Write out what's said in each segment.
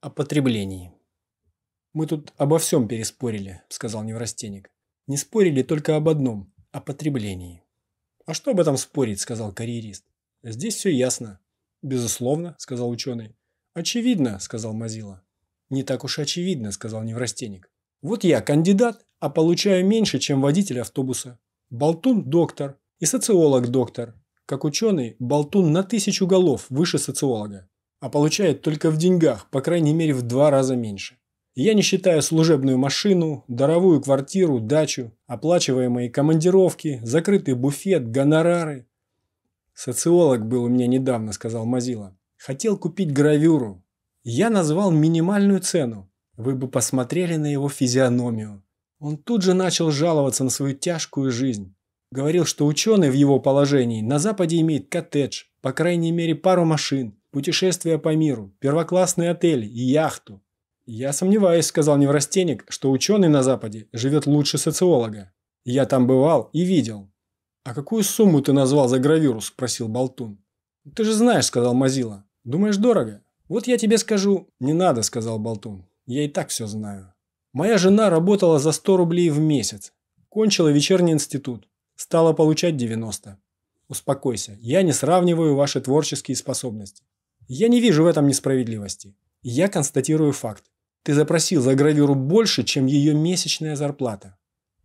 о потреблении. «Мы тут обо всем переспорили», – сказал неврастенник. «Не спорили только об одном – о потреблении». «А что об этом спорить?» – сказал карьерист. «Здесь все ясно». «Безусловно», – сказал ученый. «Очевидно», – сказал Мазила. «Не так уж очевидно», – сказал неврастенник. «Вот я кандидат, а получаю меньше, чем водитель автобуса. Болтун – доктор, и социолог – доктор. Как ученый, болтун на тысячу голов выше социолога а получает только в деньгах, по крайней мере в два раза меньше. Я не считаю служебную машину, даровую квартиру, дачу, оплачиваемые командировки, закрытый буфет, гонорары. «Социолог был у меня недавно», – сказал Мазила. «Хотел купить гравюру. Я назвал минимальную цену. Вы бы посмотрели на его физиономию». Он тут же начал жаловаться на свою тяжкую жизнь. Говорил, что ученый в его положении на Западе имеет коттедж, по крайней мере пару машин, путешествия по миру, первоклассный отель и яхту. Я сомневаюсь, сказал неврастенник, что ученый на Западе живет лучше социолога. Я там бывал и видел. А какую сумму ты назвал за гравюру? спросил Болтун. Ты же знаешь, сказал Мазила. Думаешь, дорого? Вот я тебе скажу. Не надо, сказал Болтун. Я и так все знаю. Моя жена работала за 100 рублей в месяц. Кончила вечерний институт. Стала получать 90. Успокойся, я не сравниваю ваши творческие способности. Я не вижу в этом несправедливости. Я констатирую факт. Ты запросил за гравюру больше, чем ее месячная зарплата.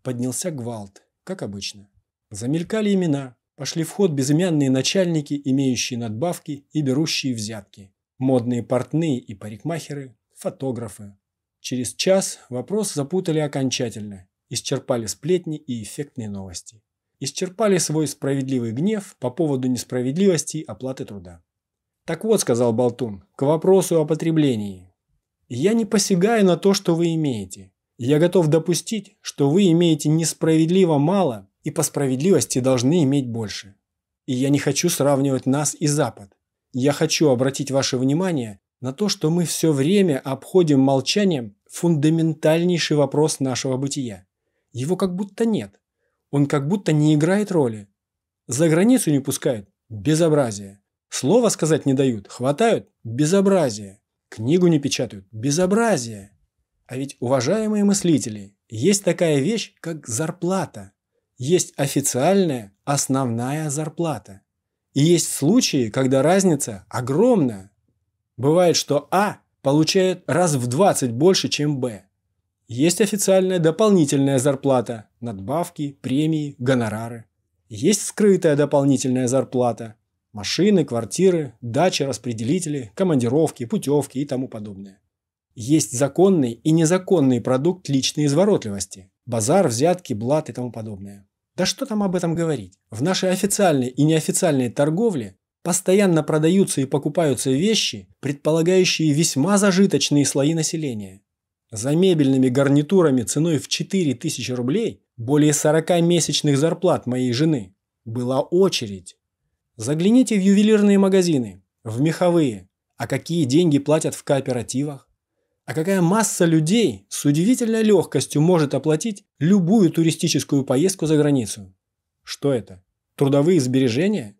Поднялся гвалт, как обычно. Замелькали имена. Пошли в ход безымянные начальники, имеющие надбавки и берущие взятки. Модные портные и парикмахеры, фотографы. Через час вопрос запутали окончательно. Исчерпали сплетни и эффектные новости. Исчерпали свой справедливый гнев по поводу несправедливости оплаты труда. «Так вот», – сказал Болтун, – «к вопросу о потреблении. Я не посягаю на то, что вы имеете. Я готов допустить, что вы имеете несправедливо мало и по справедливости должны иметь больше. И я не хочу сравнивать нас и Запад. Я хочу обратить ваше внимание на то, что мы все время обходим молчанием фундаментальнейший вопрос нашего бытия. Его как будто нет. Он как будто не играет роли. За границу не пускают. Безобразие. Слово сказать не дают, хватают – безобразие. Книгу не печатают – безобразие. А ведь, уважаемые мыслители, есть такая вещь, как зарплата. Есть официальная основная зарплата. И есть случаи, когда разница огромна. Бывает, что А получает раз в 20 больше, чем Б. Есть официальная дополнительная зарплата, надбавки, премии, гонорары. Есть скрытая дополнительная зарплата – Машины, квартиры, дачи, распределители, командировки, путевки и тому подобное. Есть законный и незаконный продукт личной изворотливости. Базар, взятки, блат и тому подобное. Да что там об этом говорить? В нашей официальной и неофициальной торговле постоянно продаются и покупаются вещи, предполагающие весьма зажиточные слои населения. За мебельными гарнитурами ценой в 4000 рублей, более 40 месячных зарплат моей жены, была очередь Загляните в ювелирные магазины, в меховые. А какие деньги платят в кооперативах? А какая масса людей с удивительной легкостью может оплатить любую туристическую поездку за границу? Что это? Трудовые сбережения?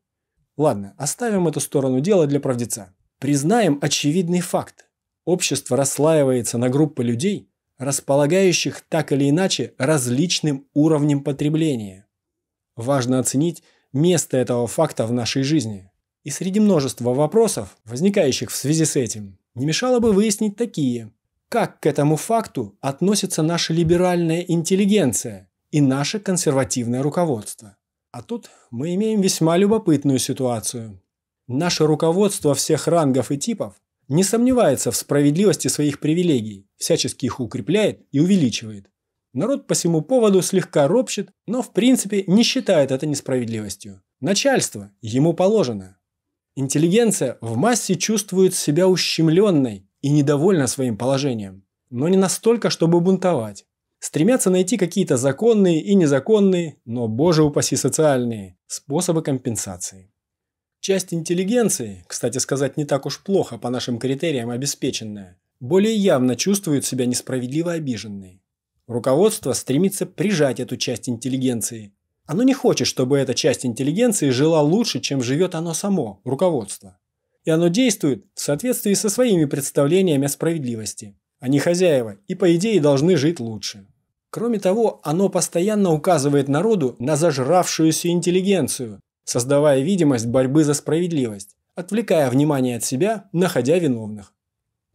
Ладно, оставим эту сторону дела для правдеца. Признаем очевидный факт. Общество расслаивается на группы людей, располагающих так или иначе различным уровнем потребления. Важно оценить, место этого факта в нашей жизни? И среди множества вопросов, возникающих в связи с этим, не мешало бы выяснить такие. Как к этому факту относится наша либеральная интеллигенция и наше консервативное руководство? А тут мы имеем весьма любопытную ситуацию. Наше руководство всех рангов и типов не сомневается в справедливости своих привилегий, всячески их укрепляет и увеличивает, Народ по всему поводу слегка ропщет, но в принципе не считает это несправедливостью. Начальство ему положено. Интеллигенция в массе чувствует себя ущемленной и недовольна своим положением, но не настолько, чтобы бунтовать. Стремятся найти какие-то законные и незаконные, но, боже упаси, социальные способы компенсации. Часть интеллигенции, кстати сказать, не так уж плохо по нашим критериям обеспеченная, более явно чувствует себя несправедливо обиженной. Руководство стремится прижать эту часть интеллигенции. Оно не хочет, чтобы эта часть интеллигенции жила лучше, чем живет оно само, руководство. И оно действует в соответствии со своими представлениями о справедливости. Они хозяева и, по идее, должны жить лучше. Кроме того, оно постоянно указывает народу на зажравшуюся интеллигенцию, создавая видимость борьбы за справедливость, отвлекая внимание от себя, находя виновных.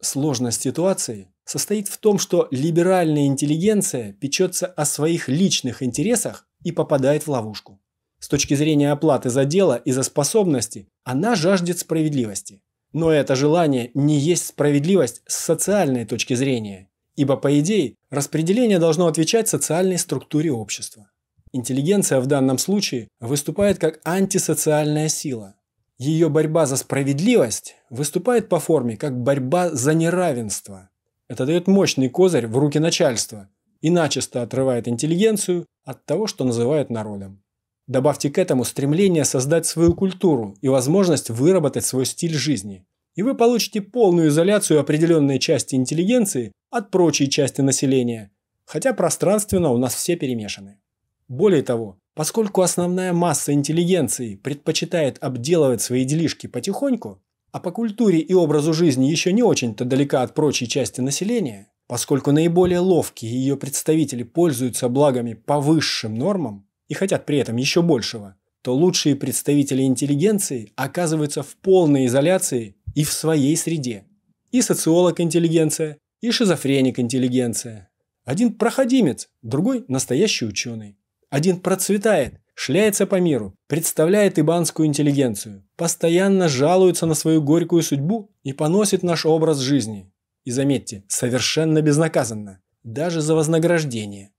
Сложность ситуации состоит в том, что либеральная интеллигенция печется о своих личных интересах и попадает в ловушку. С точки зрения оплаты за дело и за способности, она жаждет справедливости. Но это желание не есть справедливость с социальной точки зрения, ибо, по идее, распределение должно отвечать социальной структуре общества. Интеллигенция в данном случае выступает как антисоциальная сила. Ее борьба за справедливость выступает по форме как борьба за неравенство – это дает мощный козырь в руки начальства и начисто отрывает интеллигенцию от того, что называют народом. Добавьте к этому стремление создать свою культуру и возможность выработать свой стиль жизни. И вы получите полную изоляцию определенной части интеллигенции от прочей части населения, хотя пространственно у нас все перемешаны. Более того, поскольку основная масса интеллигенции предпочитает обделывать свои делишки потихоньку, а по культуре и образу жизни еще не очень-то далека от прочей части населения, поскольку наиболее ловкие ее представители пользуются благами по высшим нормам и хотят при этом еще большего, то лучшие представители интеллигенции оказываются в полной изоляции и в своей среде. И социолог-интеллигенция, и шизофреник-интеллигенция. Один проходимец, другой настоящий ученый. Один процветает, Шляется по миру, представляет ибанскую интеллигенцию, постоянно жалуется на свою горькую судьбу и поносит наш образ жизни. И заметьте, совершенно безнаказанно, даже за вознаграждение.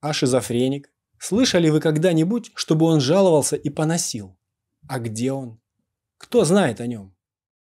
А шизофреник? Слышали вы когда-нибудь, чтобы он жаловался и поносил? А где он? Кто знает о нем?